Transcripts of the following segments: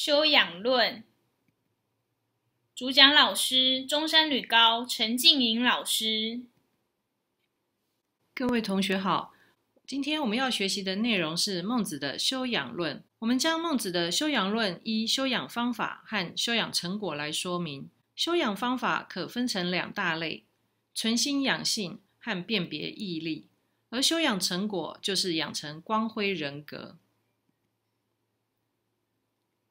修养论。主讲老师中山女高陈静莹老师。各位同学好，今天我们要学习的内容是孟子的修养论。我们将孟子的修养论依修养方法和修养成果来说明。修养方法可分成两大类：存心养性和辨别毅力。而修养成果就是养成光辉人格。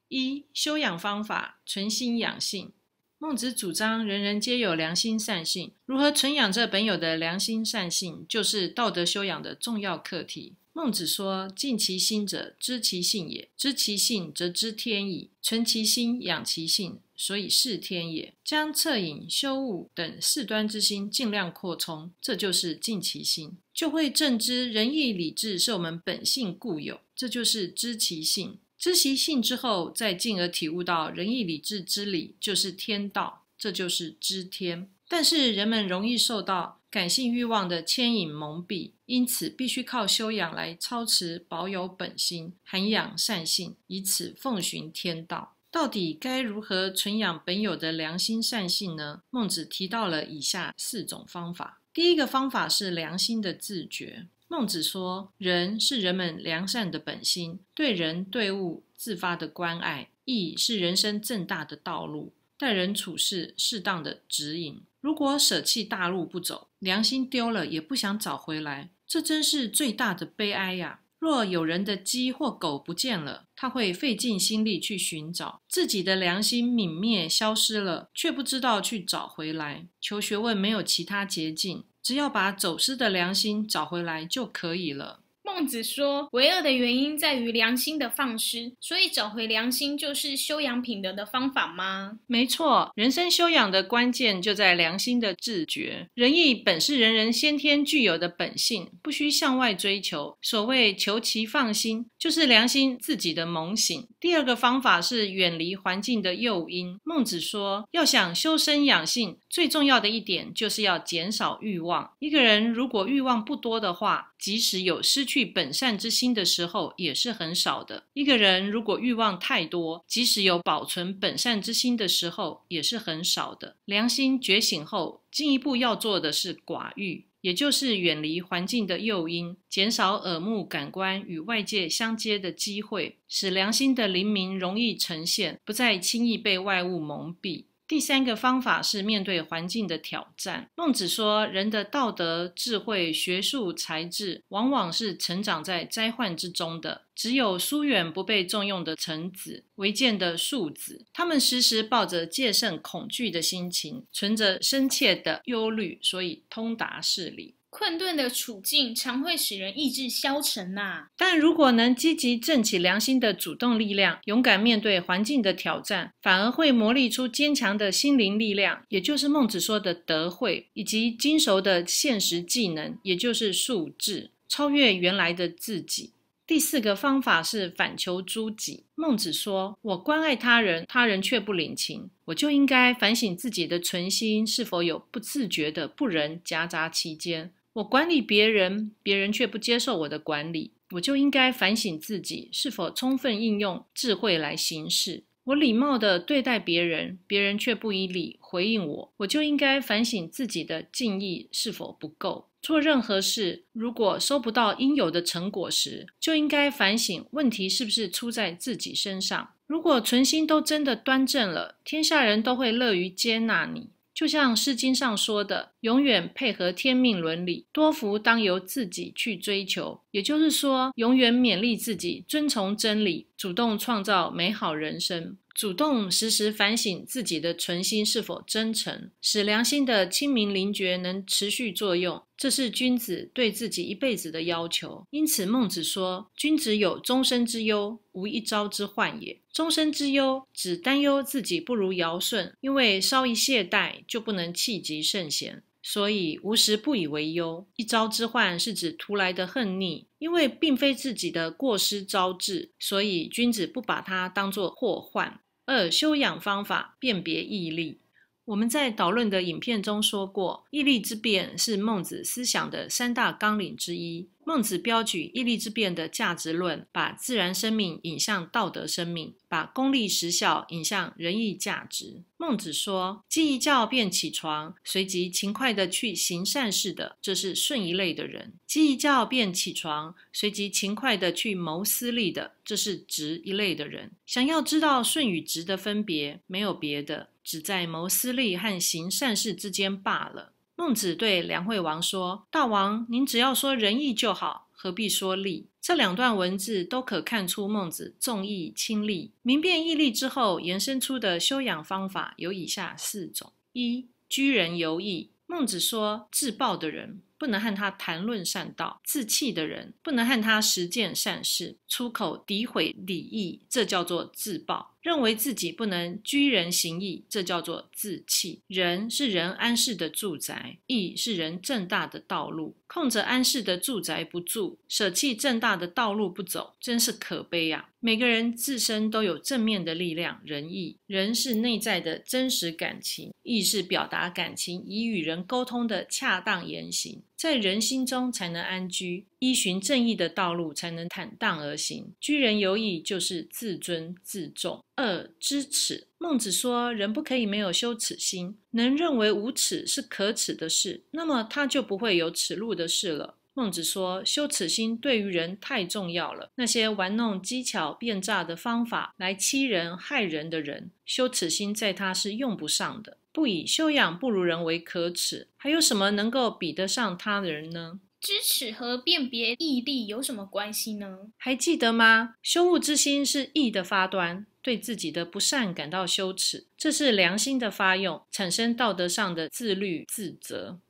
一修养方法，存心养性。孟子主张人人皆有良心善性，如何存养这本有的良心善性，就是道德修养的重要课题。孟子说：“尽其心者，知其性也；知其性，则知天矣。存其心，养其性，所以是天也。将恻隐、羞恶等四端之心，尽量扩充，这就是尽其心，就会正知仁义礼智是我们本性固有，这就是知其性。”知习性之后，再进而体悟到仁义礼智之理就是天道，这就是知天。但是人们容易受到感性欲望的牵引蒙蔽，因此必须靠修养来操持保有本心，涵养善性，以此奉行天道。到底该如何存养本有的良心善性呢？孟子提到了以下四种方法。第一个方法是良心的自觉。孟子说：“仁是人们良善的本心，对人对物自发的关爱；义是人生正大的道路，待人处事适当的指引。如果舍弃大路不走，良心丢了也不想找回来，这真是最大的悲哀呀！若有人的鸡或狗不见了，他会费尽心力去寻找；自己的良心泯灭消失了，却不知道去找回来。求学问没有其他捷径。”只要把走失的良心找回来就可以了。孟子说，为恶的原因在于良心的放失，所以找回良心就是修养品德的方法吗？没错，人生修养的关键就在良心的自觉。仁义本是人人先天具有的本性，不需向外追求。所谓求其放心，就是良心自己的猛醒。第二个方法是远离环境的诱因。孟子说，要想修身养性，最重要的一点就是要减少欲望。一个人如果欲望不多的话，即使有失去本善之心的时候，也是很少的。一个人如果欲望太多，即使有保存本善之心的时候，也是很少的。良心觉醒后，进一步要做的是寡欲。也就是远离环境的诱因，减少耳目感官与外界相接的机会，使良心的灵敏容易呈现，不再轻易被外物蒙蔽。第三个方法是面对环境的挑战。孟子说，人的道德、智慧、学术、才智，往往是成长在灾患之中的。只有疏远不被重用的臣子、违建的庶子，他们时时抱着戒慎恐惧的心情，存着深切的忧虑，所以通达事理。困顿的处境常会使人意志消沉呐，但如果能积极振起良心的主动力量，勇敢面对环境的挑战，反而会磨砺出坚强的心灵力量，也就是孟子说的德惠，以及精熟的现实技能，也就是素质，超越原来的自己。第四个方法是反求诸己。孟子说：“我关爱他人，他人却不领情，我就应该反省自己的存心是否有不自觉的不仁夹杂其间。”我管理别人，别人却不接受我的管理，我就应该反省自己是否充分应用智慧来行事。我礼貌地对待别人，别人却不以礼回应我，我就应该反省自己的敬意是否不够。做任何事，如果收不到应有的成果时，就应该反省问题是不是出在自己身上。如果存心都真的端正了，天下人都会乐于接纳你。就像《诗经》上说的：“永远配合天命伦理，多福当由自己去追求。”也就是说，永远勉励自己，遵从真理。主动创造美好人生，主动时时反省自己的存心是否真诚，使良心的清明灵觉能持续作用，这是君子对自己一辈子的要求。因此，孟子说：“君子有终身之忧，无一朝之患也。终身之忧，只担忧自己不如尧舜，因为稍一懈怠，就不能气急圣贤。”所以无时不以为忧，一朝之患是指徒来的恨逆，因为并非自己的过失招致，所以君子不把它当作祸患。二修养方法辨别毅力。我们在导论的影片中说过，毅力之辨是孟子思想的三大纲领之一。孟子标举义利之辨的价值论，把自然生命引向道德生命，把功利实效引向仁义价值。孟子说：鸡一叫便起床，随即勤快的去行善事的，这是顺一类的人；鸡一叫便起床，随即勤快的去谋私利的，这是直一类的人。想要知道顺与直的分别，没有别的，只在谋私利和行善事之间罢了。孟子对梁惠王说：“大王，您只要说仁义就好，何必说利？”这两段文字都可看出孟子重义轻利，明辨义利之后，延伸出的修养方法有以下四种：一、居人由义。孟子说，自暴的人不能和他谈论善道，自弃的人不能和他实践善事，出口诋毁礼义，这叫做自暴。认为自己不能居人行义，这叫做自弃。仁是人安适的住宅，义是人正大的道路。空着安适的住宅不住，舍弃正大的道路不走，真是可悲啊！每个人自身都有正面的力量，仁义。仁是内在的真实感情，义是表达感情以与人沟通的恰当言行。在人心中才能安居，依循正义的道路才能坦荡而行。居人有义，就是自尊自重。二知耻。孟子说，人不可以没有羞耻心，能认为无耻是可耻的事，那么他就不会有耻辱的事了。孟子说，羞耻心对于人太重要了。那些玩弄技巧、变诈的方法来欺人害人的人，羞耻心在他是用不上的。不以修养不如人为可耻，还有什么能够比得上他人呢？知耻和辨别义利有什么关系呢？还记得吗？羞恶之心是义的发端，对自己的不善感到羞耻，这是良心的发用，产生道德上的自律自责。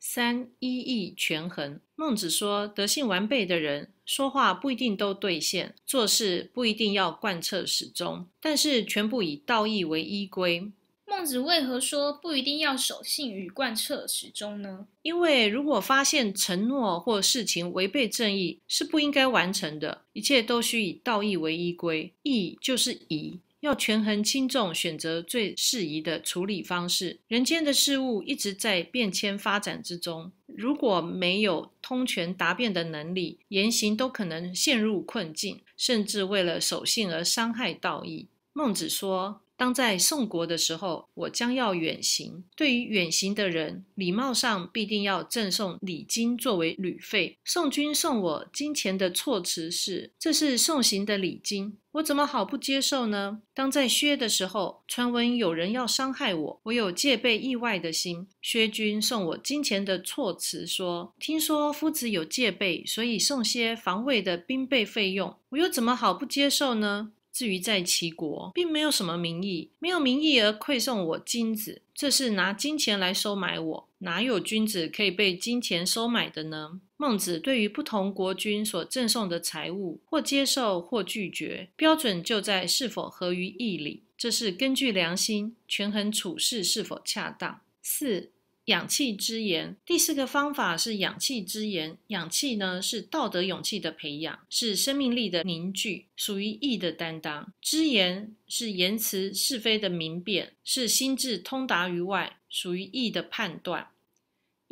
三依义权衡。孟子说，德性完备的人，说话不一定都兑现，做事不一定要贯彻始终，但是全部以道义为依归，孟子为何说不一定要守信与贯彻始终呢？因为如果发现承诺或事情违背正义，是不应该完成的。一切都需以道义为依归，义就是宜，要权衡轻重，选择最适宜的处理方式。人间的事物一直在变迁发展之中，如果没有通权达变的能力，言行都可能陷入困境，甚至为了守信而伤害道义。孟子说。当在宋国的时候，我将要远行。对于远行的人，礼貌上必定要赠送礼金作为旅费。宋君送我金钱的措辞是：“这是送行的礼金，我怎么好不接受呢？”当在薛的时候，传闻有人要伤害我，我有戒备意外的心。薛君送我金钱的措辞说：“听说夫子有戒备，所以送些防卫的兵备费用，我又怎么好不接受呢？”至于在齐国，并没有什么名义，没有名义而馈送我金子，这是拿金钱来收买我，哪有君子可以被金钱收买的呢？孟子对于不同国君所赠送的财物，或接受或拒绝，标准就在是否合于义理，这是根据良心权衡处事是否恰当。四。氧气之言，第四个方法是氧气之言。氧气呢，是道德勇气的培养，是生命力的凝聚，属于义的担当；之言是言辞是非的明辨，是心智通达于外，属于义的判断。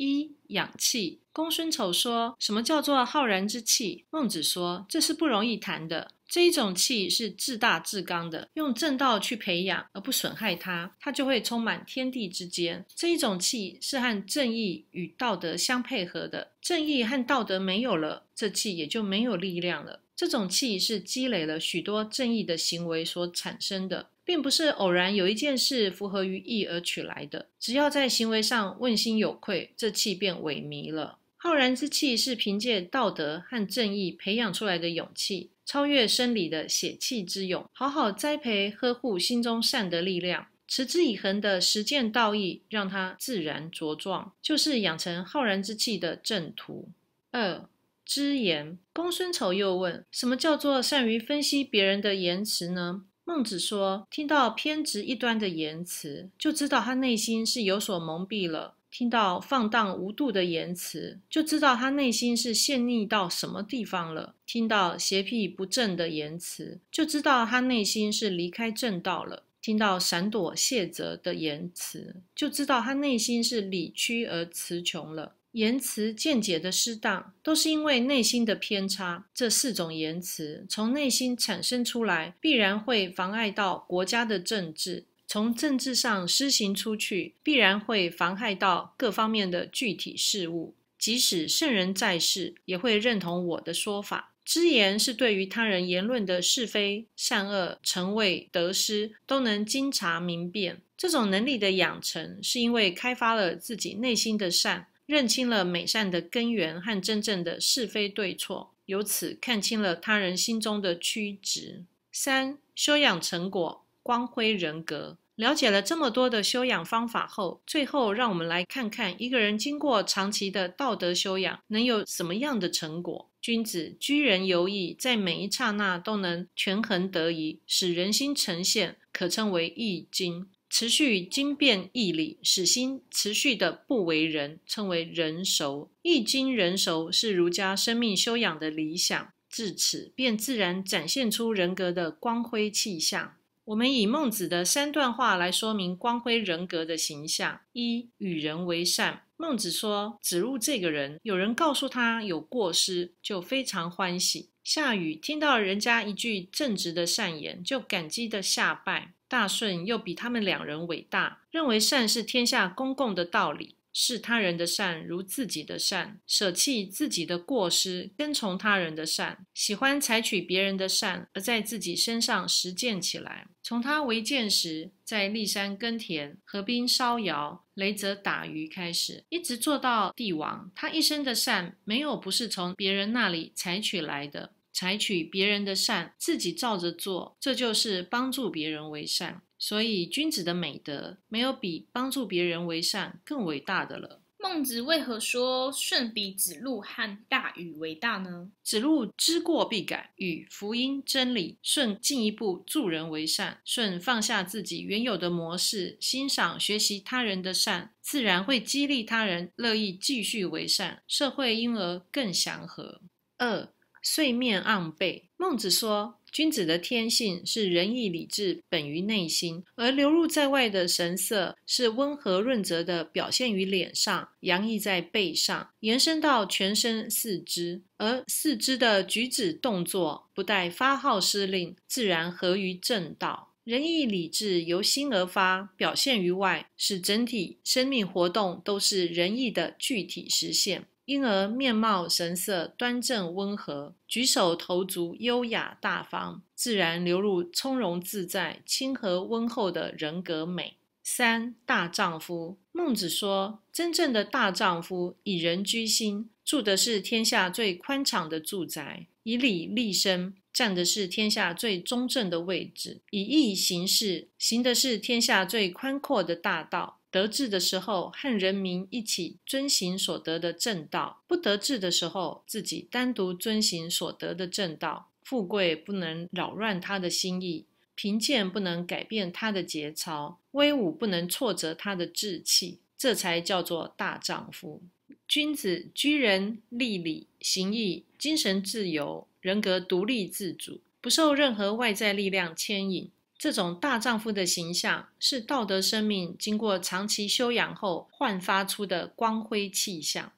一养气，公孙丑说什么叫做浩然之气？孟子说，这是不容易谈的。这一种气是至大至刚的，用正道去培养，而不损害它，它就会充满天地之间。这一种气是和正义与道德相配合的，正义和道德没有了，这气也就没有力量了。这种气是积累了许多正义的行为所产生的。并不是偶然有一件事符合于意而取来的，只要在行为上问心有愧，这气便萎靡了。浩然之气是凭借道德和正义培养出来的勇气，超越生理的血气之勇。好好栽培呵护心中善的力量，持之以恒的实践道义，让它自然茁壮，就是养成浩然之气的正途。二知言，公孙丑又问：什么叫做善于分析别人的言辞呢？孟子说：“听到偏执一端的言辞，就知道他内心是有所蒙蔽了；听到放荡无度的言辞，就知道他内心是陷溺到什么地方了；听到邪僻不正的言辞，就知道他内心是离开正道了；听到闪躲谢责的言辞，就知道他内心是理屈而词穷了。”言辞见解的失当，都是因为内心的偏差。这四种言辞从内心产生出来，必然会妨碍到国家的政治；从政治上施行出去，必然会妨害到各方面的具体事务。即使圣人在世，也会认同我的说法。知言是对于他人言论的是非善恶、成位得失，都能经察明辨。这种能力的养成，是因为开发了自己内心的善。认清了美善的根源和真正的是非对错，由此看清了他人心中的曲直。三修养成果，光辉人格。了解了这么多的修养方法后，最后让我们来看看一个人经过长期的道德修养能有什么样的成果？君子居人游艺，在每一刹那都能权衡得宜，使人心呈现可称为易经。持续经变义理，使心持续的不为人，称为人熟。易经人熟是儒家生命修养的理想。至此，便自然展现出人格的光辉气象。我们以孟子的三段话来说明光辉人格的形象：一、与人为善。孟子说，子路这个人，有人告诉他有过失，就非常欢喜；下雨，听到人家一句正直的善言，就感激的下拜。大顺又比他们两人伟大，认为善是天下公共的道理，视他人的善如自己的善，舍弃自己的过失，跟从他人的善，喜欢采取别人的善，而在自己身上实践起来。从他为贱时，在骊山耕田、河边烧窑、雷泽打鱼开始，一直做到帝王，他一生的善，没有不是从别人那里采取来的。采取别人的善，自己照着做，这就是帮助别人为善。所以，君子的美德没有比帮助别人为善更伟大的了。孟子为何说舜比子路和大禹为大呢？子路知过必改，与福音真理；舜进一步助人为善，舜放下自己原有的模式，欣赏学习他人的善，自然会激励他人乐意继续为善，社会因而更祥和。二睡面盎背，孟子说：君子的天性是仁义礼智本于内心，而流露在外的神色是温和润泽的表现于脸上，洋溢在背上，延伸到全身四肢；而四肢的举止动作，不待发号施令，自然合于正道。仁义礼智由心而发，表现于外，使整体生命活动都是仁义的具体实现。因而面貌神色端正温和，举手投足优雅大方，自然流露从容自在、亲和温厚的人格美。三大丈夫，孟子说，真正的大丈夫以人居心，住的是天下最宽敞的住宅；以礼立身，站的是天下最中正的位置；以义行事，行的是天下最宽阔的大道。得志的时候，和人民一起遵循所得的正道；不得志的时候，自己单独遵循所得的正道。富贵不能扰乱他的心意，贫贱不能改变他的节操，威武不能挫折他的志气，这才叫做大丈夫。君子居仁，立礼，行义，精神自由，人格独立自主，不受任何外在力量牵引。这种大丈夫的形象，是道德生命经过长期修养后焕发出的光辉气象。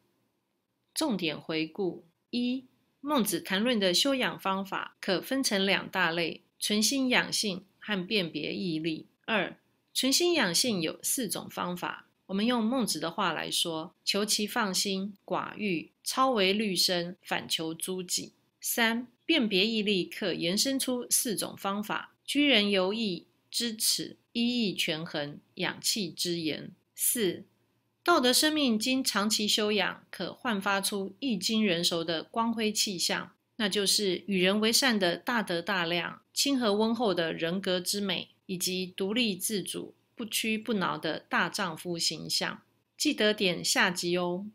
重点回顾：一、孟子谈论的修养方法可分成两大类：存心养性，和辨别毅力。二、存心养性有四种方法。我们用孟子的话来说：求其放心，寡欲，超为虑身，反求诸己。三、辨别毅力可延伸出四种方法。居人由意知耻一意权衡，养气之言。四道德生命经长期修养，可焕发出易经人熟的光辉气象，那就是与人为善的大德大量，亲和温厚的人格之美，以及独立自主、不屈不挠的大丈夫形象。记得点下集哦。